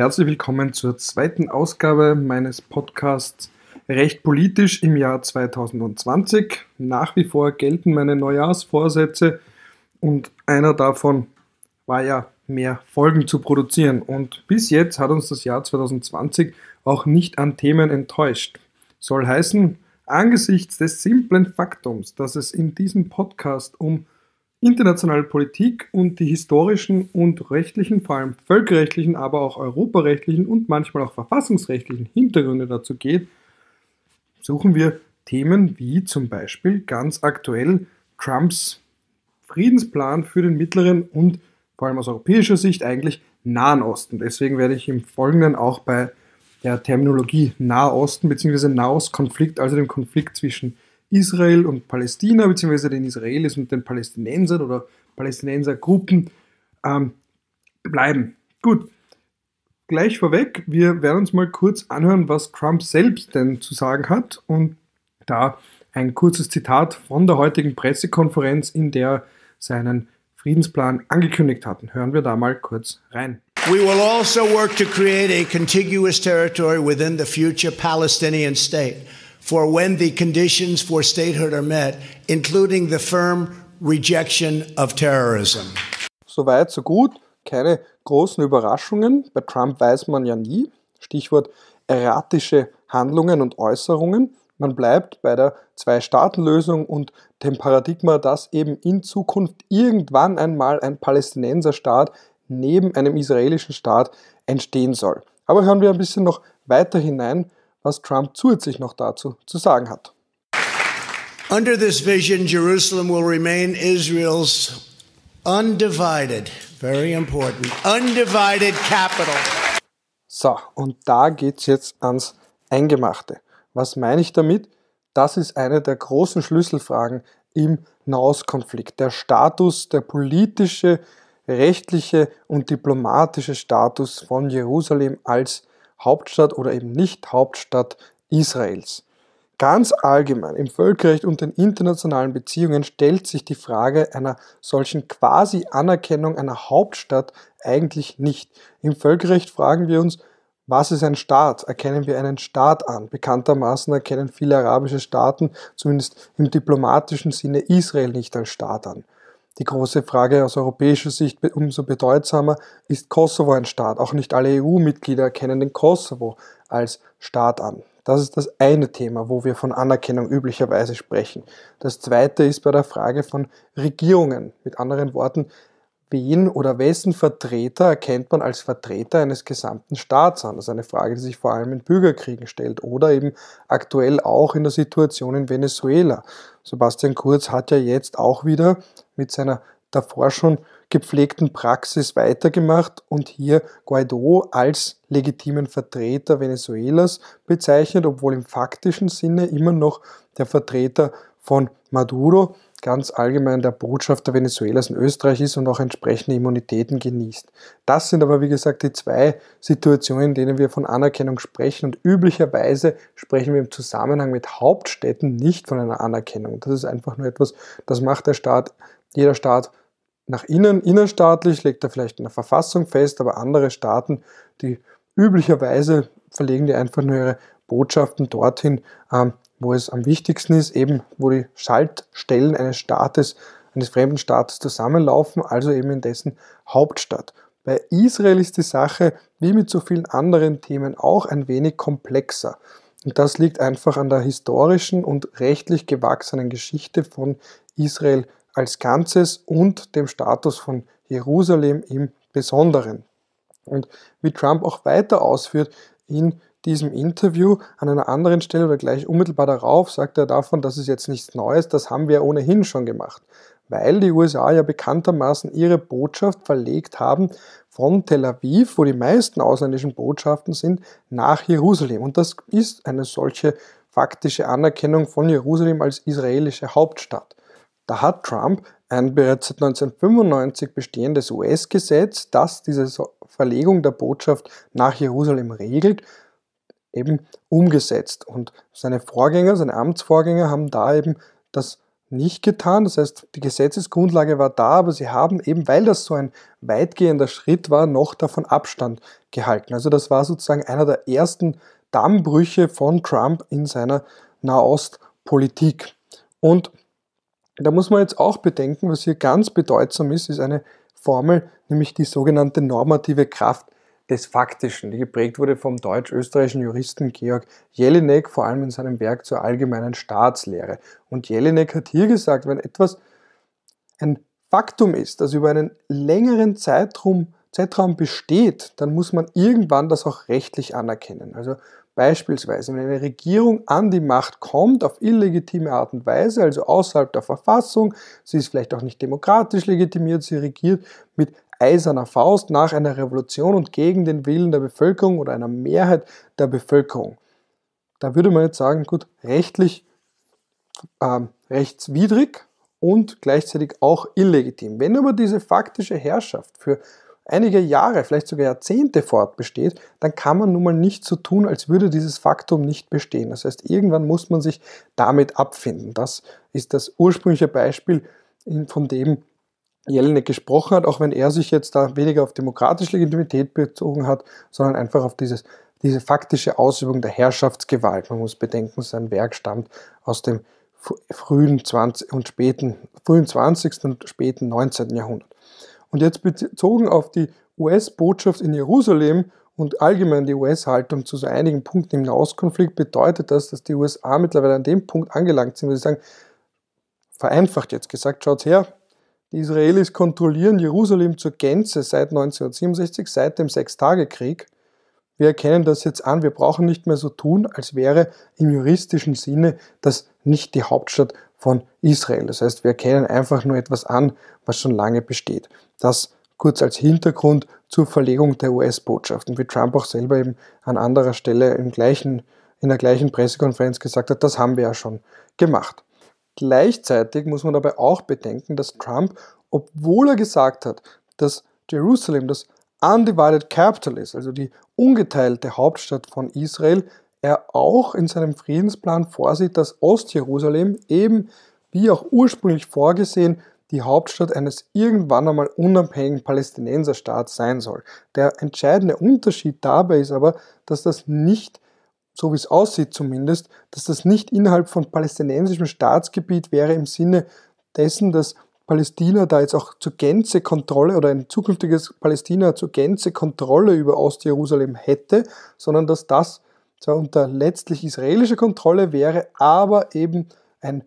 herzlich willkommen zur zweiten Ausgabe meines Podcasts Recht politisch im Jahr 2020. Nach wie vor gelten meine Neujahrsvorsätze und einer davon war ja mehr Folgen zu produzieren. Und bis jetzt hat uns das Jahr 2020 auch nicht an Themen enttäuscht. Soll heißen, angesichts des simplen Faktums, dass es in diesem Podcast um internationale Politik und die historischen und rechtlichen, vor allem völkerrechtlichen, aber auch europarechtlichen und manchmal auch verfassungsrechtlichen Hintergründe dazu geht, suchen wir Themen wie zum Beispiel ganz aktuell Trumps Friedensplan für den mittleren und vor allem aus europäischer Sicht eigentlich Nahen Osten. Deswegen werde ich im Folgenden auch bei der Terminologie Nahosten bzw. Nahostkonflikt, also dem Konflikt zwischen Israel und Palästina, beziehungsweise den Israelis und den Palästinensern oder Palästinensergruppen ähm, bleiben. Gut, gleich vorweg, wir werden uns mal kurz anhören, was Trump selbst denn zu sagen hat und da ein kurzes Zitat von der heutigen Pressekonferenz, in der seinen Friedensplan angekündigt hatten. Hören wir da mal kurz rein. We will also work to create a contiguous territory within the future Palestinian state for when the conditions for statehood are met, including the firm rejection of terrorism. So weit, so gut. Keine großen Überraschungen. Bei Trump weiß man ja nie. Stichwort erratische Handlungen und Äußerungen. Man bleibt bei der Zwei-Staaten-Lösung und dem Paradigma, dass eben in Zukunft irgendwann einmal ein Palästinenser-Staat neben einem israelischen Staat entstehen soll. Aber hören wir ein bisschen noch weiter hinein was Trump zusätzlich noch dazu zu sagen hat. Under this vision, Jerusalem will remain Israel's undivided, very important, undivided capital. So, und da geht's jetzt ans Eingemachte. Was meine ich damit? Das ist eine der großen Schlüsselfragen im Nahostkonflikt. Der Status, der politische, rechtliche und diplomatische Status von Jerusalem als Hauptstadt oder eben nicht Hauptstadt Israels. Ganz allgemein im Völkerrecht und den internationalen Beziehungen stellt sich die Frage einer solchen quasi Anerkennung einer Hauptstadt eigentlich nicht. Im Völkerrecht fragen wir uns, was ist ein Staat? Erkennen wir einen Staat an? Bekanntermaßen erkennen viele arabische Staaten, zumindest im diplomatischen Sinne, Israel nicht als Staat an. Die große Frage aus europäischer Sicht umso bedeutsamer ist Kosovo ein Staat. Auch nicht alle EU-Mitglieder erkennen den Kosovo als Staat an. Das ist das eine Thema, wo wir von Anerkennung üblicherweise sprechen. Das zweite ist bei der Frage von Regierungen. Mit anderen Worten, wen oder wessen Vertreter erkennt man als Vertreter eines gesamten Staats an? Das ist eine Frage, die sich vor allem in Bürgerkriegen stellt oder eben aktuell auch in der Situation in Venezuela. Sebastian Kurz hat ja jetzt auch wieder mit seiner davor schon gepflegten Praxis weitergemacht und hier Guaido als legitimen Vertreter Venezuelas bezeichnet, obwohl im faktischen Sinne immer noch der Vertreter von Maduro ganz allgemein der Botschafter Venezuelas in Österreich ist und auch entsprechende Immunitäten genießt. Das sind aber, wie gesagt, die zwei Situationen, in denen wir von Anerkennung sprechen und üblicherweise sprechen wir im Zusammenhang mit Hauptstädten nicht von einer Anerkennung. Das ist einfach nur etwas, das macht der Staat, jeder Staat nach innen, innerstaatlich, legt er vielleicht in der Verfassung fest, aber andere Staaten, die üblicherweise verlegen die einfach nur ihre Botschaften dorthin, ähm, wo es am wichtigsten ist, eben wo die Schaltstellen eines Staates, eines fremden Staates zusammenlaufen, also eben in dessen Hauptstadt. Bei Israel ist die Sache, wie mit so vielen anderen Themen auch, ein wenig komplexer. Und das liegt einfach an der historischen und rechtlich gewachsenen Geschichte von Israel als Ganzes und dem Status von Jerusalem im Besonderen. Und wie Trump auch weiter ausführt in diesem Interview an einer anderen Stelle oder gleich unmittelbar darauf sagt er davon, das ist jetzt nichts Neues, das haben wir ohnehin schon gemacht, weil die USA ja bekanntermaßen ihre Botschaft verlegt haben von Tel Aviv, wo die meisten ausländischen Botschaften sind, nach Jerusalem. Und das ist eine solche faktische Anerkennung von Jerusalem als israelische Hauptstadt. Da hat Trump ein bereits seit 1995 bestehendes US-Gesetz, das diese Verlegung der Botschaft nach Jerusalem regelt, eben umgesetzt. Und seine Vorgänger, seine Amtsvorgänger haben da eben das nicht getan. Das heißt, die Gesetzesgrundlage war da, aber sie haben eben, weil das so ein weitgehender Schritt war, noch davon Abstand gehalten. Also das war sozusagen einer der ersten Dammbrüche von Trump in seiner Nahostpolitik. Und da muss man jetzt auch bedenken, was hier ganz bedeutsam ist, ist eine Formel, nämlich die sogenannte normative Kraft des Faktischen, die geprägt wurde vom deutsch-österreichischen Juristen Georg Jelinek, vor allem in seinem Werk zur allgemeinen Staatslehre. Und Jelinek hat hier gesagt, wenn etwas ein Faktum ist, das über einen längeren Zeitraum, Zeitraum besteht, dann muss man irgendwann das auch rechtlich anerkennen. Also Beispielsweise, wenn eine Regierung an die Macht kommt auf illegitime Art und Weise, also außerhalb der Verfassung, sie ist vielleicht auch nicht demokratisch legitimiert, sie regiert mit eiserner Faust nach einer Revolution und gegen den Willen der Bevölkerung oder einer Mehrheit der Bevölkerung. Da würde man jetzt sagen, gut, rechtlich äh, rechtswidrig und gleichzeitig auch illegitim. Wenn aber diese faktische Herrschaft für einige Jahre, vielleicht sogar Jahrzehnte fortbesteht, dann kann man nun mal nicht so tun, als würde dieses Faktum nicht bestehen. Das heißt, irgendwann muss man sich damit abfinden. Das ist das ursprüngliche Beispiel, von dem Jelinek gesprochen hat, auch wenn er sich jetzt da weniger auf demokratische Legitimität bezogen hat, sondern einfach auf dieses, diese faktische Ausübung der Herrschaftsgewalt. Man muss bedenken, sein Werk stammt aus dem frühen 20. und späten, frühen 20. und späten 19. Jahrhundert. Und jetzt bezogen auf die US-Botschaft in Jerusalem und allgemein die US-Haltung zu so einigen Punkten im Nahostkonflikt bedeutet das, dass die USA mittlerweile an dem Punkt angelangt sind, wo sie sagen, vereinfacht jetzt gesagt, schaut her, die Israelis kontrollieren Jerusalem zur Gänze seit 1967, seit dem Sechstagekrieg. Wir erkennen das jetzt an. Wir brauchen nicht mehr so tun, als wäre im juristischen Sinne das nicht die Hauptstadt von Israel. Das heißt, wir erkennen einfach nur etwas an, was schon lange besteht. Das kurz als Hintergrund zur Verlegung der US-Botschaften, wie Trump auch selber eben an anderer Stelle im gleichen, in der gleichen Pressekonferenz gesagt hat, das haben wir ja schon gemacht. Gleichzeitig muss man dabei auch bedenken, dass Trump, obwohl er gesagt hat, dass Jerusalem das Undivided Capital ist, also die ungeteilte Hauptstadt von Israel, er auch in seinem Friedensplan vorsieht, dass Ostjerusalem eben, wie auch ursprünglich vorgesehen, die Hauptstadt eines irgendwann einmal unabhängigen Palästinenserstaats sein soll. Der entscheidende Unterschied dabei ist aber, dass das nicht so wie es aussieht zumindest, dass das nicht innerhalb von palästinensischem Staatsgebiet wäre im Sinne dessen, dass Palästina da jetzt auch zur Gänze Kontrolle oder ein zukünftiges Palästina zur Gänze Kontrolle über Ostjerusalem hätte, sondern dass das zwar unter letztlich israelischer Kontrolle wäre, aber eben ein,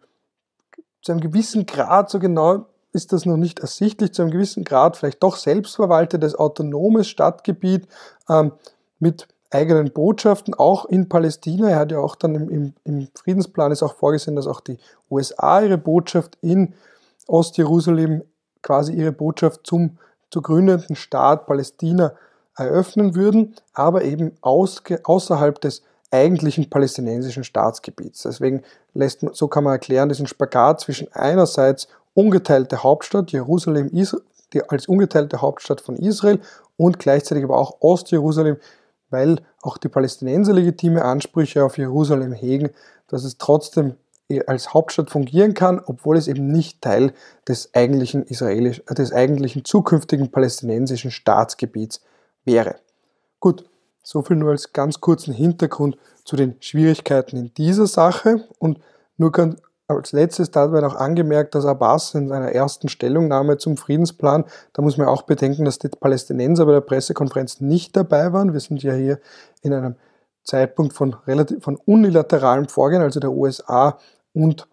zu einem gewissen Grad, so genau ist das noch nicht ersichtlich, zu einem gewissen Grad vielleicht doch selbstverwaltetes, autonomes Stadtgebiet ähm, mit eigenen Botschaften, auch in Palästina. Er hat ja auch dann im, im, im Friedensplan ist auch vorgesehen, dass auch die USA ihre Botschaft in Ostjerusalem quasi ihre Botschaft zum zu gründenden Staat Palästina eröffnen würden, aber eben außerhalb des eigentlichen palästinensischen Staatsgebiets. Deswegen lässt man, so kann man erklären, diesen Spagat zwischen einerseits ungeteilte Hauptstadt Jerusalem als ungeteilte Hauptstadt von Israel und gleichzeitig aber auch Ostjerusalem weil auch die Palästinenser legitime Ansprüche auf Jerusalem hegen, dass es trotzdem äh, als Hauptstadt fungieren kann, obwohl es eben nicht Teil des eigentlichen, israelisch, äh, des eigentlichen zukünftigen palästinensischen Staatsgebiets wäre. Gut, soviel nur als ganz kurzen Hintergrund zu den Schwierigkeiten in dieser Sache und nur ganz als letztes da dabei noch angemerkt, dass Abbas in seiner ersten Stellungnahme zum Friedensplan, da muss man auch bedenken, dass die Palästinenser bei der Pressekonferenz nicht dabei waren. Wir sind ja hier in einem Zeitpunkt von, relativ, von unilateralem Vorgehen, also der USA und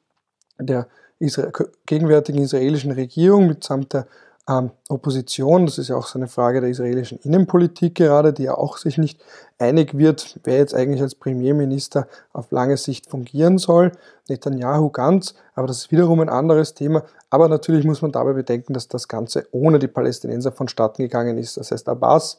der Isra gegenwärtigen israelischen Regierung mitsamt der ähm, Opposition, das ist ja auch so eine Frage der israelischen Innenpolitik gerade, die ja auch sich nicht einig wird, wer jetzt eigentlich als Premierminister auf lange Sicht fungieren soll, Netanyahu ganz, aber das ist wiederum ein anderes Thema. Aber natürlich muss man dabei bedenken, dass das Ganze ohne die Palästinenser vonstatten gegangen ist. Das heißt, Abbas,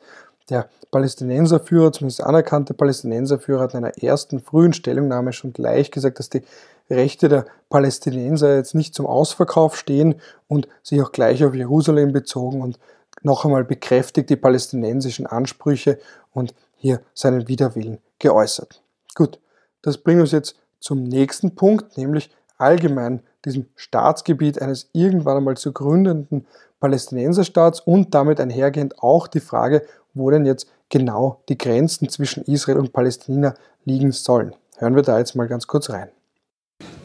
der Palästinenserführer, zumindest anerkannte Palästinenserführer, hat in einer ersten frühen Stellungnahme schon gleich gesagt, dass die Rechte der Palästinenser jetzt nicht zum Ausverkauf stehen und sich auch gleich auf Jerusalem bezogen und noch einmal bekräftigt die palästinensischen Ansprüche und hier seinen Widerwillen geäußert. Gut, das bringt uns jetzt zum nächsten Punkt, nämlich allgemein diesem Staatsgebiet eines irgendwann einmal zu gründenden Palästinenserstaats und damit einhergehend auch die Frage, wo denn jetzt genau die Grenzen zwischen Israel und Palästina liegen sollen. Hören wir da jetzt mal ganz kurz rein.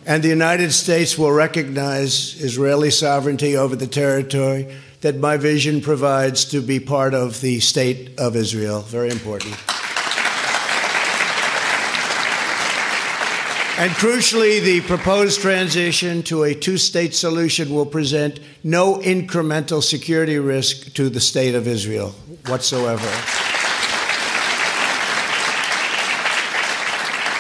And the United States will recognize Israeli sovereignty over the territory that my vision provides to be part of the state of Israel. Very important. And crucially, the proposed transition to a two state solution will present no incremental security risk to the state of Israel whatsoever.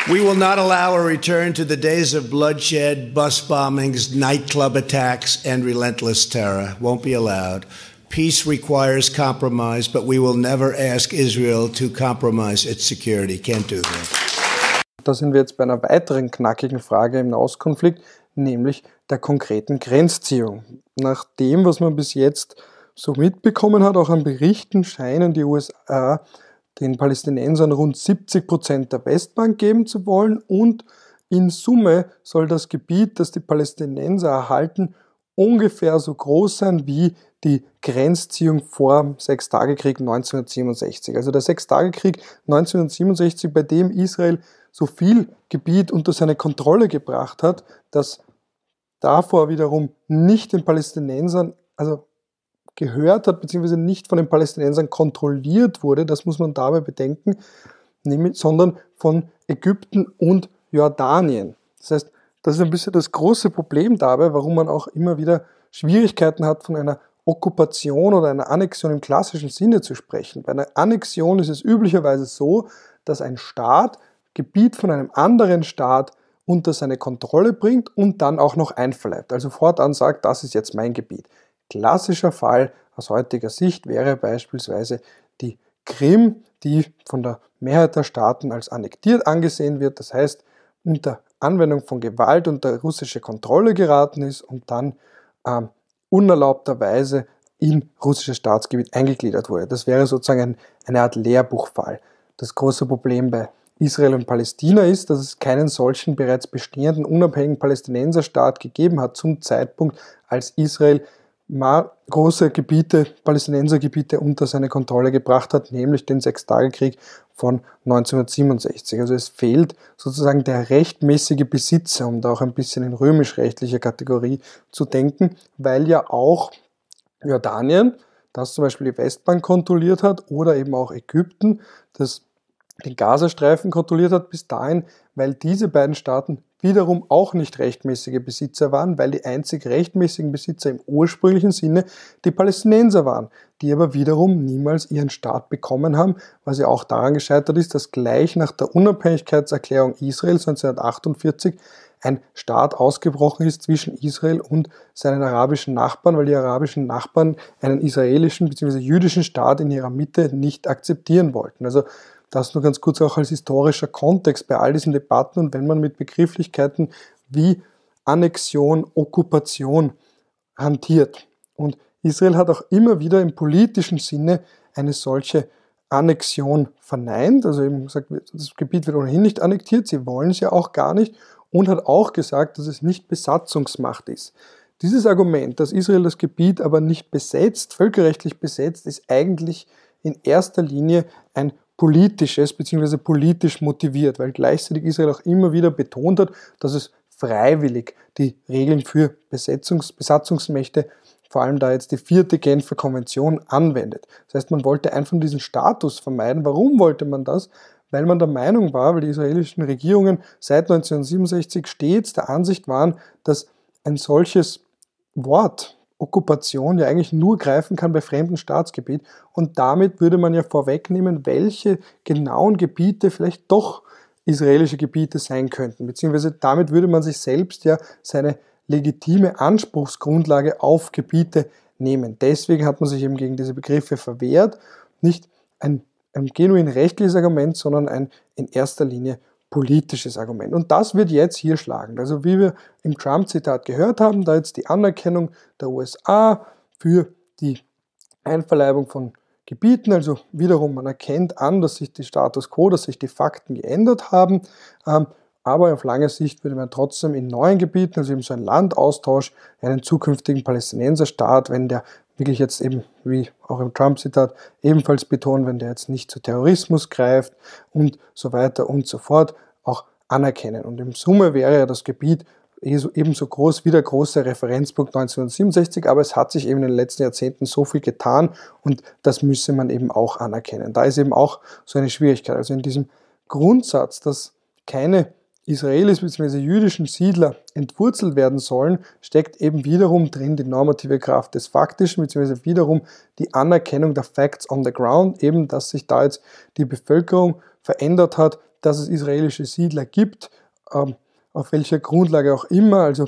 We will not allow a return to the days of bloodshed, bus bombings, nightclub attacks, and relentless terror. Won't be allowed. Peace requires compromise, but we will never ask Israel to compromise its security. Can't do that. Da sind wir jetzt bei einer weiteren knackigen Frage im Nahostkonflikt, nämlich der konkreten Grenzziehung. Nach dem, was man bis jetzt so mitbekommen hat, auch an Berichten scheinen die USA den Palästinensern rund 70 Prozent der Westbank geben zu wollen und in Summe soll das Gebiet, das die Palästinenser erhalten, ungefähr so groß sein wie die Grenzziehung vor dem Sechstagekrieg 1967. Also der Sechstagekrieg 1967, bei dem Israel so viel Gebiet unter seine Kontrolle gebracht hat, dass davor wiederum nicht den Palästinensern, also gehört hat, beziehungsweise nicht von den Palästinensern kontrolliert wurde, das muss man dabei bedenken, sondern von Ägypten und Jordanien. Das heißt, das ist ein bisschen das große Problem dabei, warum man auch immer wieder Schwierigkeiten hat, von einer Okkupation oder einer Annexion im klassischen Sinne zu sprechen. Bei einer Annexion ist es üblicherweise so, dass ein Staat Gebiet von einem anderen Staat unter seine Kontrolle bringt und dann auch noch einverleibt. Also fortan sagt, das ist jetzt mein Gebiet. Klassischer Fall aus heutiger Sicht wäre beispielsweise die Krim, die von der Mehrheit der Staaten als annektiert angesehen wird, das heißt unter Anwendung von Gewalt unter russische Kontrolle geraten ist und dann ähm, unerlaubterweise in russisches Staatsgebiet eingegliedert wurde. Das wäre sozusagen ein, eine Art Lehrbuchfall. Das große Problem bei Israel und Palästina ist, dass es keinen solchen bereits bestehenden unabhängigen Palästinenserstaat gegeben hat zum Zeitpunkt, als Israel große Gebiete, Palästinensergebiete unter seine Kontrolle gebracht hat, nämlich den Sechstagekrieg von 1967. Also es fehlt sozusagen der rechtmäßige Besitzer, um da auch ein bisschen in römisch-rechtlicher Kategorie zu denken, weil ja auch Jordanien, das zum Beispiel die Westbank kontrolliert hat, oder eben auch Ägypten, das den Gazastreifen kontrolliert hat bis dahin, weil diese beiden Staaten wiederum auch nicht rechtmäßige Besitzer waren, weil die einzig rechtmäßigen Besitzer im ursprünglichen Sinne die Palästinenser waren, die aber wiederum niemals ihren Staat bekommen haben, was ja auch daran gescheitert ist, dass gleich nach der Unabhängigkeitserklärung Israels 1948 ein Staat ausgebrochen ist zwischen Israel und seinen arabischen Nachbarn, weil die arabischen Nachbarn einen israelischen bzw. jüdischen Staat in ihrer Mitte nicht akzeptieren wollten. Also das nur ganz kurz auch als historischer Kontext bei all diesen Debatten und wenn man mit Begrifflichkeiten wie Annexion, Okkupation hantiert. Und Israel hat auch immer wieder im politischen Sinne eine solche Annexion verneint, also eben gesagt, das Gebiet wird ohnehin nicht annektiert, sie wollen es ja auch gar nicht und hat auch gesagt, dass es nicht Besatzungsmacht ist. Dieses Argument, dass Israel das Gebiet aber nicht besetzt, völkerrechtlich besetzt, ist eigentlich in erster Linie ein politisches bzw. politisch motiviert, weil gleichzeitig Israel halt auch immer wieder betont hat, dass es freiwillig die Regeln für Besetzungs Besatzungsmächte, vor allem da jetzt die vierte Genfer Konvention, anwendet. Das heißt, man wollte einfach diesen Status vermeiden. Warum wollte man das? Weil man der Meinung war, weil die israelischen Regierungen seit 1967 stets der Ansicht waren, dass ein solches Wort, Okkupation ja eigentlich nur greifen kann bei fremdem Staatsgebiet. Und damit würde man ja vorwegnehmen, welche genauen Gebiete vielleicht doch israelische Gebiete sein könnten. Beziehungsweise damit würde man sich selbst ja seine legitime Anspruchsgrundlage auf Gebiete nehmen. Deswegen hat man sich eben gegen diese Begriffe verwehrt. Nicht ein, ein genuin rechtliches Argument, sondern ein in erster Linie politisches Argument. Und das wird jetzt hier schlagen. Also wie wir im Trump-Zitat gehört haben, da jetzt die Anerkennung der USA für die Einverleibung von Gebieten, also wiederum man erkennt an, dass sich die Status quo, dass sich die Fakten geändert haben. Ähm, aber auf lange Sicht würde man trotzdem in neuen Gebieten, also eben so ein Landaustausch, einen zukünftigen Palästinenserstaat, wenn der wirklich jetzt eben, wie auch im Trump-Zitat, ebenfalls betont, wenn der jetzt nicht zu Terrorismus greift und so weiter und so fort, auch anerkennen. Und im Summe wäre ja das Gebiet ebenso groß wie der große Referenzpunkt 1967, aber es hat sich eben in den letzten Jahrzehnten so viel getan und das müsse man eben auch anerkennen. Da ist eben auch so eine Schwierigkeit. Also in diesem Grundsatz, dass keine Israelis bzw. jüdischen Siedler entwurzelt werden sollen, steckt eben wiederum drin die normative Kraft des Faktischen bzw. wiederum die Anerkennung der Facts on the Ground, eben dass sich da jetzt die Bevölkerung verändert hat, dass es israelische Siedler gibt, ähm, auf welcher Grundlage auch immer, also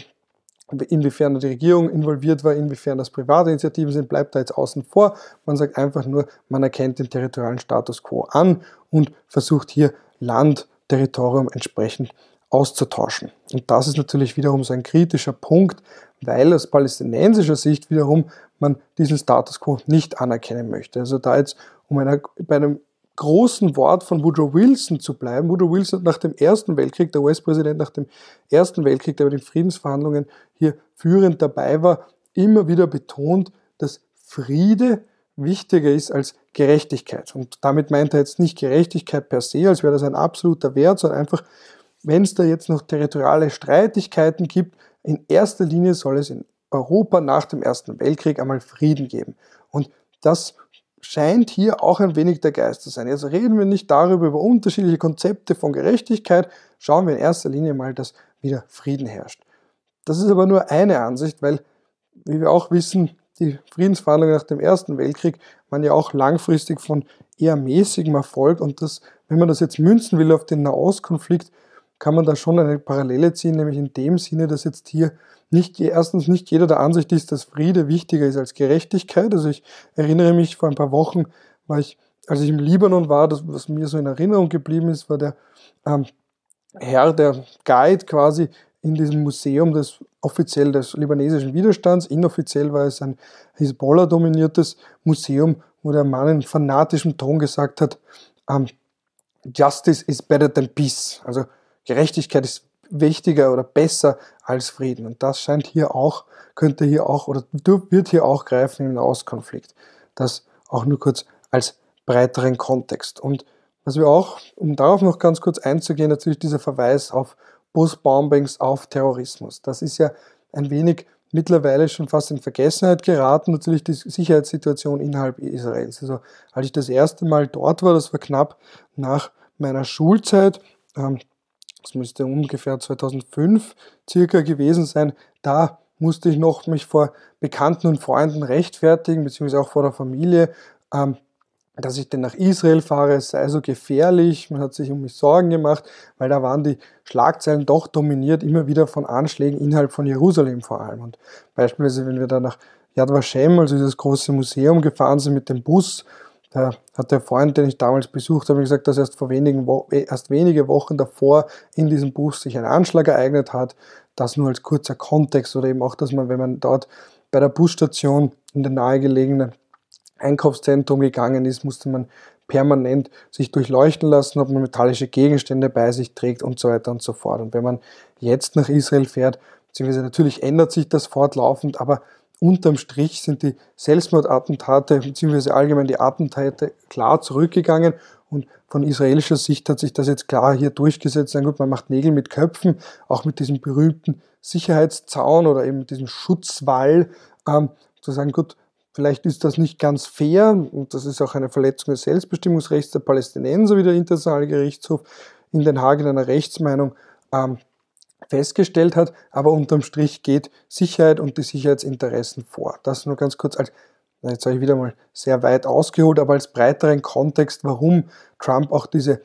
inwiefern die Regierung involviert war, inwiefern das private Initiativen sind, bleibt da jetzt außen vor. Man sagt einfach nur, man erkennt den territorialen Status quo an und versucht hier Land Territorium entsprechend auszutauschen. Und das ist natürlich wiederum so ein kritischer Punkt, weil aus palästinensischer Sicht wiederum man diesen Status quo nicht anerkennen möchte. Also da jetzt um einer, bei einem großen Wort von Woodrow Wilson zu bleiben. Woodrow Wilson nach dem Ersten Weltkrieg, der US-Präsident nach dem Ersten Weltkrieg, der bei den Friedensverhandlungen hier führend dabei war, immer wieder betont, dass Friede wichtiger ist als Gerechtigkeit. Und damit meint er jetzt nicht Gerechtigkeit per se, als wäre das ein absoluter Wert, sondern einfach, wenn es da jetzt noch territoriale Streitigkeiten gibt, in erster Linie soll es in Europa nach dem Ersten Weltkrieg einmal Frieden geben. Und das scheint hier auch ein wenig der Geist zu sein. Jetzt reden wir nicht darüber, über unterschiedliche Konzepte von Gerechtigkeit, schauen wir in erster Linie mal, dass wieder Frieden herrscht. Das ist aber nur eine Ansicht, weil, wie wir auch wissen, die Friedensverhandlungen nach dem Ersten Weltkrieg waren ja auch langfristig von eher mäßigem Erfolg und das, wenn man das jetzt münzen will auf den Nahostkonflikt, kann man da schon eine Parallele ziehen, nämlich in dem Sinne, dass jetzt hier nicht, erstens nicht jeder der Ansicht ist, dass Friede wichtiger ist als Gerechtigkeit. Also ich erinnere mich, vor ein paar Wochen war ich, als ich im Libanon war, das, was mir so in Erinnerung geblieben ist, war der ähm, Herr, der Guide quasi, in diesem Museum des offiziell des libanesischen Widerstands, inoffiziell war es ein Hisbollah-dominiertes Museum, wo der Mann in fanatischem Ton gesagt hat, um, ähm, Justice is better than peace. Also Gerechtigkeit ist wichtiger oder besser als Frieden. Und das scheint hier auch, könnte hier auch oder wird hier auch greifen im Nahostkonflikt. Das auch nur kurz als breiteren Kontext. Und was wir auch, um darauf noch ganz kurz einzugehen, natürlich dieser Verweis auf Bus auf Terrorismus. Das ist ja ein wenig mittlerweile schon fast in Vergessenheit geraten, natürlich die Sicherheitssituation innerhalb Israels. Also als ich das erste Mal dort war, das war knapp nach meiner Schulzeit, ähm, das müsste ungefähr 2005 circa gewesen sein, da musste ich noch mich vor Bekannten und Freunden rechtfertigen, beziehungsweise auch vor der Familie, ähm, dass ich denn nach Israel fahre, sei so gefährlich, man hat sich um mich Sorgen gemacht, weil da waren die Schlagzeilen doch dominiert immer wieder von Anschlägen innerhalb von Jerusalem vor allem. Und beispielsweise, wenn wir da nach Yad Vashem, also dieses große Museum, gefahren sind mit dem Bus, da hat der Freund, den ich damals besucht habe, gesagt, dass erst, vor wenigen Wo äh, erst wenige Wochen davor in diesem Bus sich ein Anschlag ereignet hat. Das nur als kurzer Kontext oder eben auch, dass man, wenn man dort bei der Busstation in der nahegelegenen Einkaufszentrum gegangen ist, musste man permanent sich durchleuchten lassen, ob man metallische Gegenstände bei sich trägt und so weiter und so fort. Und wenn man jetzt nach Israel fährt, beziehungsweise natürlich ändert sich das fortlaufend, aber unterm Strich sind die Selbstmordattentate beziehungsweise allgemein die Attentate klar zurückgegangen und von israelischer Sicht hat sich das jetzt klar hier durchgesetzt. Na gut, man macht Nägel mit Köpfen, auch mit diesem berühmten Sicherheitszaun oder eben diesem Schutzwall, ähm, zu sagen, gut, Vielleicht ist das nicht ganz fair und das ist auch eine Verletzung des Selbstbestimmungsrechts der Palästinenser, wie der Internationale Gerichtshof in Den Haag in einer Rechtsmeinung ähm, festgestellt hat. Aber unterm Strich geht Sicherheit und die Sicherheitsinteressen vor. Das nur ganz kurz als, jetzt habe ich wieder mal sehr weit ausgeholt, aber als breiteren Kontext, warum Trump auch diese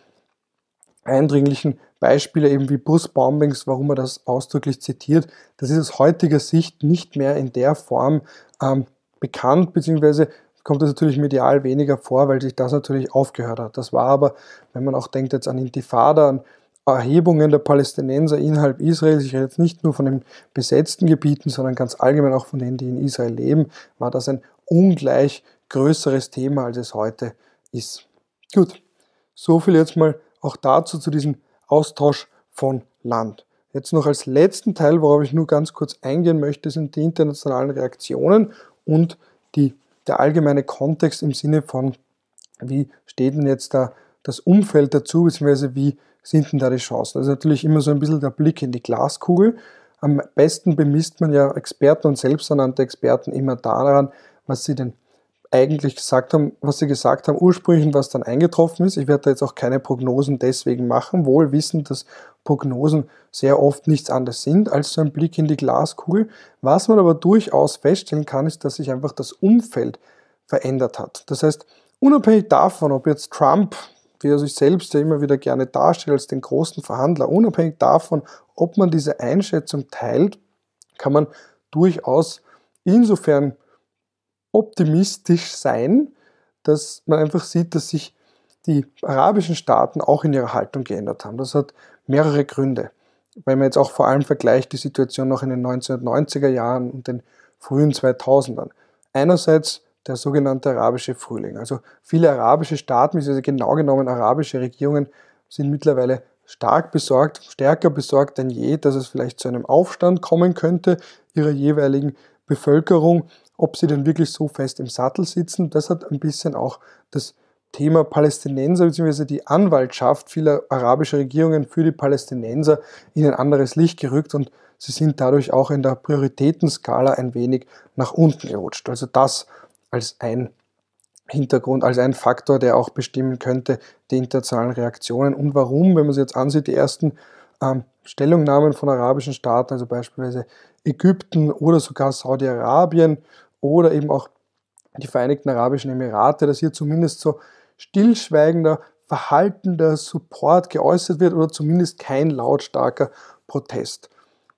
eindringlichen Beispiele eben wie Busbombings, warum er das ausdrücklich zitiert, das ist aus heutiger Sicht nicht mehr in der Form ähm, bekannt, beziehungsweise kommt das natürlich medial weniger vor, weil sich das natürlich aufgehört hat. Das war aber, wenn man auch denkt jetzt an Intifada, an Erhebungen der Palästinenser innerhalb Israels, ich rede jetzt nicht nur von den besetzten Gebieten, sondern ganz allgemein auch von denen, die in Israel leben, war das ein ungleich größeres Thema, als es heute ist. Gut, so viel jetzt mal auch dazu zu diesem Austausch von Land. Jetzt noch als letzten Teil, worauf ich nur ganz kurz eingehen möchte, sind die internationalen Reaktionen und die, der allgemeine Kontext im Sinne von, wie steht denn jetzt da das Umfeld dazu, beziehungsweise wie sind denn da die Chancen? Das also ist natürlich immer so ein bisschen der Blick in die Glaskugel. Am besten bemisst man ja Experten und selbsternannte Experten immer daran, was sie denn eigentlich gesagt haben, was sie gesagt haben, ursprünglich was dann eingetroffen ist. Ich werde da jetzt auch keine Prognosen deswegen machen, wohl wissen, dass Prognosen sehr oft nichts anderes sind als so ein Blick in die Glaskugel. Was man aber durchaus feststellen kann, ist, dass sich einfach das Umfeld verändert hat. Das heißt, unabhängig davon, ob jetzt Trump, wie er sich selbst ja immer wieder gerne darstellt als den großen Verhandler, unabhängig davon, ob man diese Einschätzung teilt, kann man durchaus insofern optimistisch sein, dass man einfach sieht, dass sich die arabischen Staaten auch in ihrer Haltung geändert haben. Das hat mehrere Gründe. Wenn man jetzt auch vor allem vergleicht die Situation noch in den 1990er Jahren und den frühen 2000ern. Einerseits der sogenannte arabische Frühling. Also viele arabische Staaten, also genau genommen arabische Regierungen, sind mittlerweile stark besorgt, stärker besorgt denn je, dass es vielleicht zu einem Aufstand kommen könnte ihrer jeweiligen Bevölkerung ob sie denn wirklich so fest im Sattel sitzen. Das hat ein bisschen auch das Thema Palästinenser bzw. die Anwaltschaft vieler arabischer Regierungen für die Palästinenser in ein anderes Licht gerückt und sie sind dadurch auch in der Prioritätenskala ein wenig nach unten gerutscht. Also das als ein Hintergrund, als ein Faktor, der auch bestimmen könnte die internationalen Reaktionen und warum, wenn man sich jetzt ansieht, die ersten ähm, Stellungnahmen von arabischen Staaten, also beispielsweise Ägypten oder sogar Saudi-Arabien oder eben auch die Vereinigten Arabischen Emirate, dass hier zumindest so stillschweigender, verhaltender Support geäußert wird oder zumindest kein lautstarker Protest.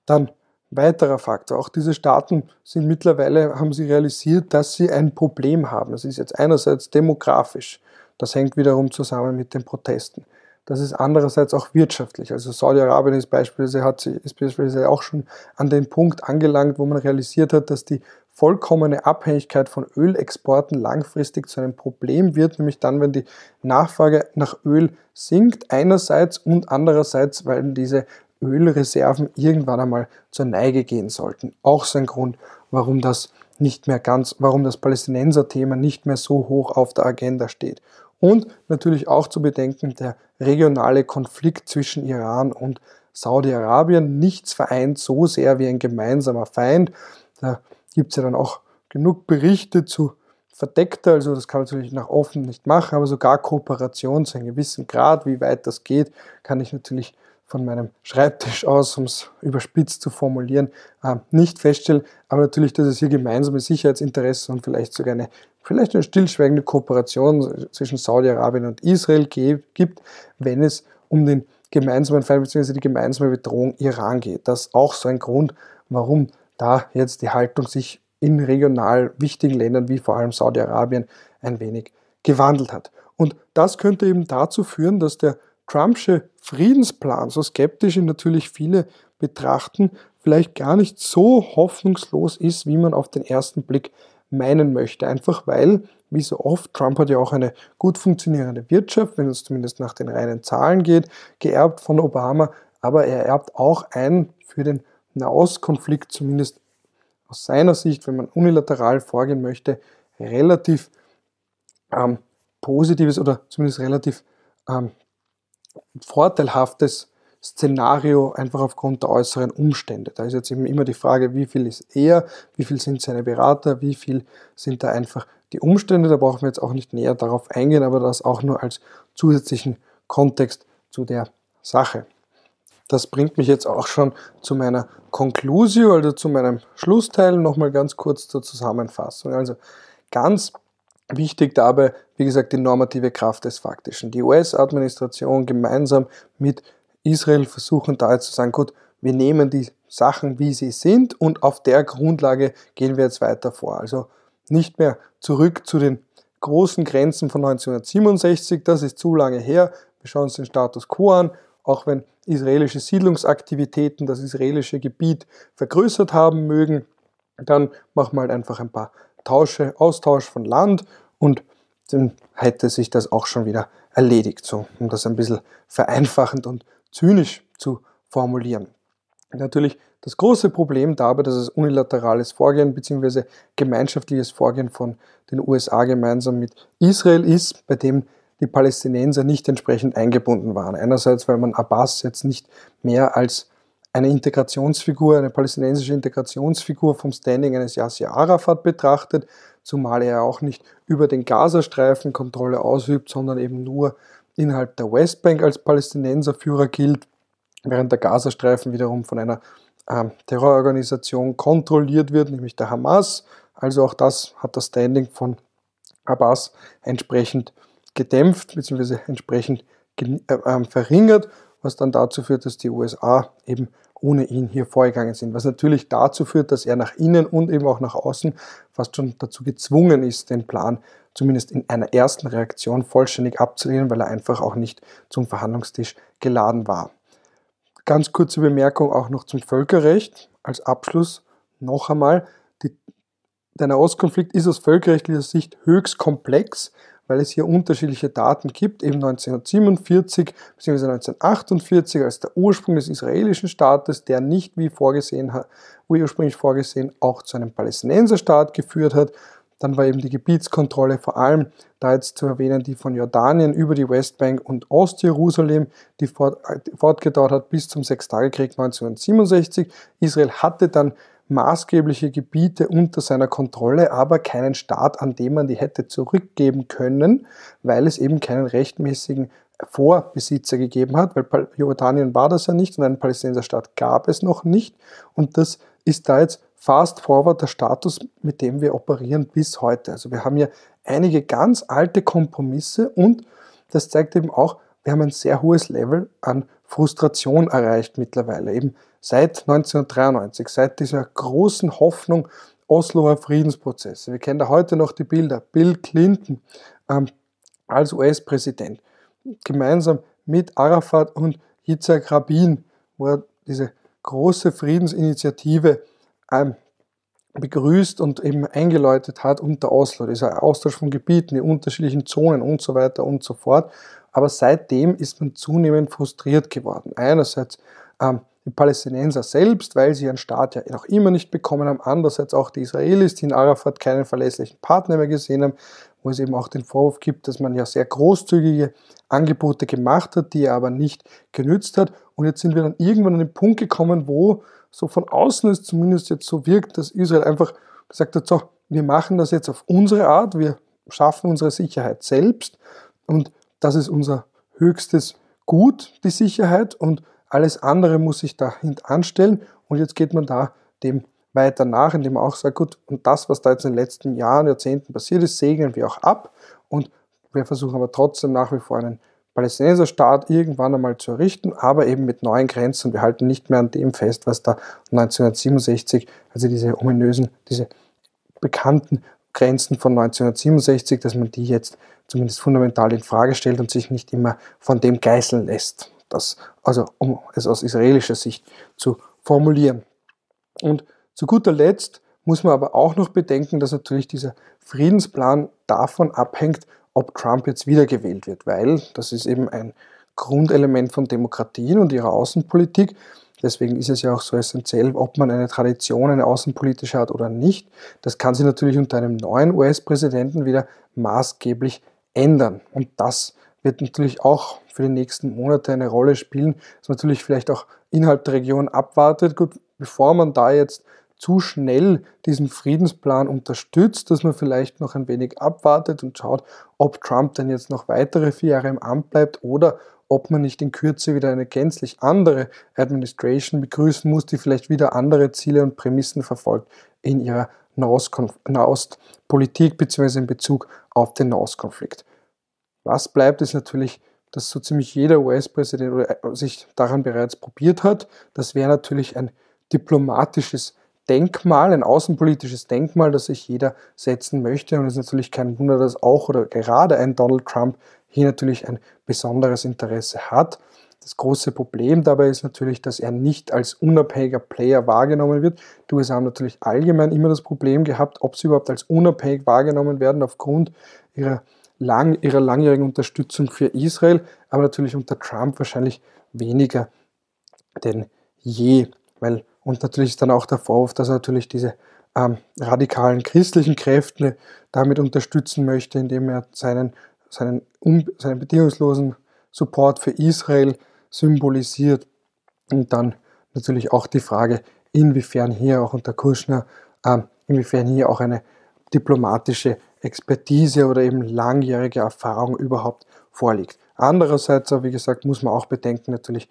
Dann weiterer Faktor. Auch diese Staaten sind mittlerweile, haben sie realisiert, dass sie ein Problem haben. Das ist jetzt einerseits demografisch. Das hängt wiederum zusammen mit den Protesten. Das ist andererseits auch wirtschaftlich. Also Saudi-Arabien ist beispielsweise, hat sie, ist beispielsweise auch schon an den Punkt angelangt, wo man realisiert hat, dass die vollkommene Abhängigkeit von Ölexporten langfristig zu einem Problem wird, nämlich dann, wenn die Nachfrage nach Öl sinkt einerseits und andererseits, weil diese Ölreserven irgendwann einmal zur Neige gehen sollten. Auch so ein Grund, warum das nicht mehr ganz, warum das Palästinenser-Thema nicht mehr so hoch auf der Agenda steht. Und natürlich auch zu bedenken der regionale Konflikt zwischen Iran und Saudi-Arabien. Nichts vereint so sehr wie ein gemeinsamer Feind. Der gibt es ja dann auch genug Berichte zu verdeckter, also das kann man natürlich nach offen nicht machen, aber sogar Kooperation zu einem gewissen Grad, wie weit das geht, kann ich natürlich von meinem Schreibtisch aus, um es überspitzt zu formulieren, äh, nicht feststellen. Aber natürlich, dass es hier gemeinsame Sicherheitsinteressen und vielleicht sogar eine, vielleicht eine stillschweigende Kooperation zwischen Saudi-Arabien und Israel gibt, wenn es um den gemeinsamen Fall bzw. die gemeinsame Bedrohung Iran geht. Das ist auch so ein Grund, warum da jetzt die Haltung sich in regional wichtigen Ländern wie vor allem Saudi-Arabien ein wenig gewandelt hat. Und das könnte eben dazu führen, dass der Trumpsche Friedensplan, so skeptisch ihn natürlich viele betrachten, vielleicht gar nicht so hoffnungslos ist, wie man auf den ersten Blick meinen möchte. Einfach weil, wie so oft, Trump hat ja auch eine gut funktionierende Wirtschaft, wenn es zumindest nach den reinen Zahlen geht, geerbt von Obama, aber er erbt auch ein für den Nahostkonflikt zumindest aus seiner Sicht, wenn man unilateral vorgehen möchte, relativ ähm, positives oder zumindest relativ ähm, vorteilhaftes Szenario einfach aufgrund der äußeren Umstände. Da ist jetzt eben immer die Frage, wie viel ist er, wie viel sind seine Berater, wie viel sind da einfach die Umstände. Da brauchen wir jetzt auch nicht näher darauf eingehen, aber das auch nur als zusätzlichen Kontext zu der Sache. Das bringt mich jetzt auch schon zu meiner Conclusio, also zu meinem Schlussteil, nochmal ganz kurz zur Zusammenfassung. Also ganz Wichtig dabei, wie gesagt, die normative Kraft des Faktischen. Die US-Administration gemeinsam mit Israel versuchen da jetzt zu sagen, gut, wir nehmen die Sachen, wie sie sind und auf der Grundlage gehen wir jetzt weiter vor. Also nicht mehr zurück zu den großen Grenzen von 1967, das ist zu lange her. Wir schauen uns den Status quo an, auch wenn israelische Siedlungsaktivitäten das israelische Gebiet vergrößert haben mögen, dann machen wir halt einfach ein paar Tausche, Austausch von Land und dann hätte sich das auch schon wieder erledigt, so, um das ein bisschen vereinfachend und zynisch zu formulieren. Natürlich das große Problem dabei, dass es unilaterales Vorgehen bzw. gemeinschaftliches Vorgehen von den USA gemeinsam mit Israel ist, bei dem die Palästinenser nicht entsprechend eingebunden waren. Einerseits, weil man Abbas jetzt nicht mehr als eine Integrationsfigur, eine palästinensische Integrationsfigur vom Standing eines Yasser Arafat betrachtet, zumal er auch nicht über den Gazastreifen Kontrolle ausübt, sondern eben nur innerhalb der Westbank als Palästinenserführer gilt, während der Gazastreifen wiederum von einer äh, Terrororganisation kontrolliert wird, nämlich der Hamas. Also auch das hat das Standing von Abbas entsprechend gedämpft bzw. entsprechend äh, ähm, verringert, was dann dazu führt, dass die USA eben ohne ihn hier vorgegangen sind. Was natürlich dazu führt, dass er nach innen und eben auch nach außen fast schon dazu gezwungen ist, den Plan zumindest in einer ersten Reaktion vollständig abzulehnen, weil er einfach auch nicht zum Verhandlungstisch geladen war. Ganz kurze Bemerkung auch noch zum Völkerrecht als Abschluss noch einmal. Die, der Nahostkonflikt ist aus völkerrechtlicher Sicht höchst komplex weil es hier unterschiedliche Daten gibt, eben 1947 bzw. 1948 als der Ursprung des israelischen Staates, der nicht wie vorgesehen, ursprünglich vorgesehen auch zu einem Palästinenserstaat geführt hat. Dann war eben die Gebietskontrolle vor allem da jetzt zu erwähnen, die von Jordanien über die Westbank und Ostjerusalem, die äh, fortgedauert hat bis zum Sechstagekrieg 1967. Israel hatte dann maßgebliche Gebiete unter seiner Kontrolle, aber keinen Staat, an dem man die hätte zurückgeben können, weil es eben keinen rechtmäßigen Vorbesitzer gegeben hat, weil Jordanien war das ja nicht und einen Palästinenserstaat gab es noch nicht. Und das ist da jetzt fast forward der Status, mit dem wir operieren bis heute. Also wir haben hier einige ganz alte Kompromisse und das zeigt eben auch, wir haben ein sehr hohes Level an Frustration erreicht mittlerweile, eben seit 1993, seit dieser großen Hoffnung Osloer Friedensprozesse. Wir kennen da heute noch die Bilder. Bill Clinton ähm, als US-Präsident, gemeinsam mit Arafat und Yitzhak Rabin, wo er diese große Friedensinitiative ähm, begrüßt und eben eingeläutet hat unter Oslo, dieser Austausch von Gebieten, die unterschiedlichen Zonen und so weiter und so fort. Aber seitdem ist man zunehmend frustriert geworden. Einerseits ähm, die Palästinenser selbst, weil sie ihren Staat ja noch immer nicht bekommen haben. Andererseits auch die Israelis, die in Arafat keinen verlässlichen Partner mehr gesehen haben, wo es eben auch den Vorwurf gibt, dass man ja sehr großzügige Angebote gemacht hat, die er aber nicht genützt hat. Und jetzt sind wir dann irgendwann an den Punkt gekommen, wo so von außen es zumindest jetzt so wirkt, dass Israel einfach gesagt hat, so, wir machen das jetzt auf unsere Art, wir schaffen unsere Sicherheit selbst und das ist unser höchstes Gut, die Sicherheit, und alles andere muss sich dahinter anstellen. Und jetzt geht man da dem weiter nach, indem man auch sagt, gut, und das, was da jetzt in den letzten Jahren, Jahrzehnten passiert ist, segeln wir auch ab. Und wir versuchen aber trotzdem nach wie vor einen Palästinenserstaat irgendwann einmal zu errichten, aber eben mit neuen Grenzen. Wir halten nicht mehr an dem fest, was da 1967, also diese ominösen, diese bekannten Grenzen von 1967, dass man die jetzt zumindest fundamental in Frage stellt und sich nicht immer von dem geißeln lässt. Das, also um es aus israelischer Sicht zu formulieren. Und zu guter Letzt muss man aber auch noch bedenken, dass natürlich dieser Friedensplan davon abhängt, ob Trump jetzt wiedergewählt wird, weil das ist eben ein Grundelement von Demokratien und ihrer Außenpolitik. Deswegen ist es ja auch so essentiell, ob man eine Tradition, eine außenpolitische hat oder nicht. Das kann sich natürlich unter einem neuen US-Präsidenten wieder maßgeblich ändern. Und das wird natürlich auch für die nächsten Monate eine Rolle spielen, dass man natürlich vielleicht auch innerhalb der Region abwartet. Gut, bevor man da jetzt zu schnell diesen Friedensplan unterstützt, dass man vielleicht noch ein wenig abwartet und schaut, ob Trump denn jetzt noch weitere vier Jahre im Amt bleibt oder ob man nicht in Kürze wieder eine gänzlich andere Administration begrüßen muss, die vielleicht wieder andere Ziele und Prämissen verfolgt in ihrer Nahostpolitik bzw. in Bezug auf den Nahostkonflikt. Was bleibt, ist natürlich, dass so ziemlich jeder US-Präsident äh, sich daran bereits probiert hat. Das wäre natürlich ein diplomatisches Denkmal, ein außenpolitisches Denkmal, das sich jeder setzen möchte. Und es ist natürlich kein Wunder, dass auch oder gerade ein Donald Trump hier natürlich ein besonderes Interesse hat. Das große Problem dabei ist natürlich, dass er nicht als unabhängiger Player wahrgenommen wird. Die USA haben natürlich allgemein immer das Problem gehabt, ob sie überhaupt als unabhängig wahrgenommen werden aufgrund ihrer, lang, ihrer langjährigen Unterstützung für Israel, aber natürlich unter Trump wahrscheinlich weniger denn je. Weil, und natürlich ist dann auch der Vorwurf, dass er natürlich diese ähm, radikalen christlichen Kräfte damit unterstützen möchte, indem er seinen seinen, seinen bedingungslosen Support für Israel symbolisiert. Und dann natürlich auch die Frage, inwiefern hier auch unter Kushner, ähm, inwiefern hier auch eine diplomatische Expertise oder eben langjährige Erfahrung überhaupt vorliegt. Andererseits, wie gesagt, muss man auch bedenken natürlich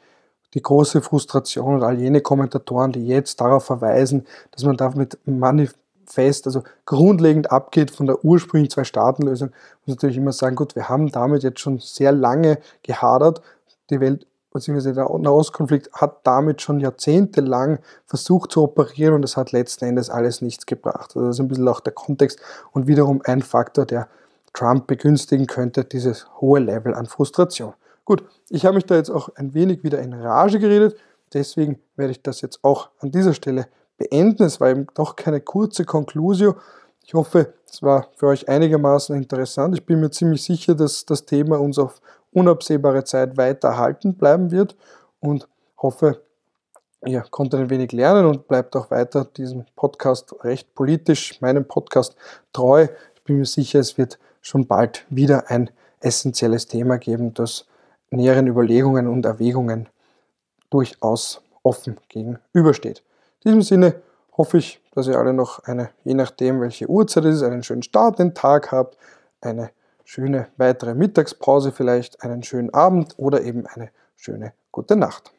die große Frustration und all jene Kommentatoren, die jetzt darauf verweisen, dass man damit manif fest, also grundlegend abgeht von der ursprünglichen Zwei-Staaten-Lösung, muss natürlich immer sagen, gut, wir haben damit jetzt schon sehr lange gehadert. Die Welt beziehungsweise der Nahostkonflikt hat damit schon jahrzehntelang versucht zu operieren und es hat letzten Endes alles nichts gebracht. Also das ist ein bisschen auch der Kontext und wiederum ein Faktor, der Trump begünstigen könnte, dieses hohe Level an Frustration. Gut, ich habe mich da jetzt auch ein wenig wieder in Rage geredet, deswegen werde ich das jetzt auch an dieser Stelle beenden. Es war eben doch keine kurze Conclusio. Ich hoffe, es war für euch einigermaßen interessant. Ich bin mir ziemlich sicher, dass das Thema uns auf unabsehbare Zeit weiter erhalten bleiben wird und hoffe, ihr konntet ein wenig lernen und bleibt auch weiter diesem Podcast recht politisch, meinem Podcast treu. Ich bin mir sicher, es wird schon bald wieder ein essentielles Thema geben, das näheren Überlegungen und Erwägungen durchaus offen gegenübersteht. In diesem Sinne hoffe ich, dass ihr alle noch eine, je nachdem welche Uhrzeit es ist, einen schönen Start in den Tag habt, eine schöne weitere Mittagspause vielleicht, einen schönen Abend oder eben eine schöne gute Nacht.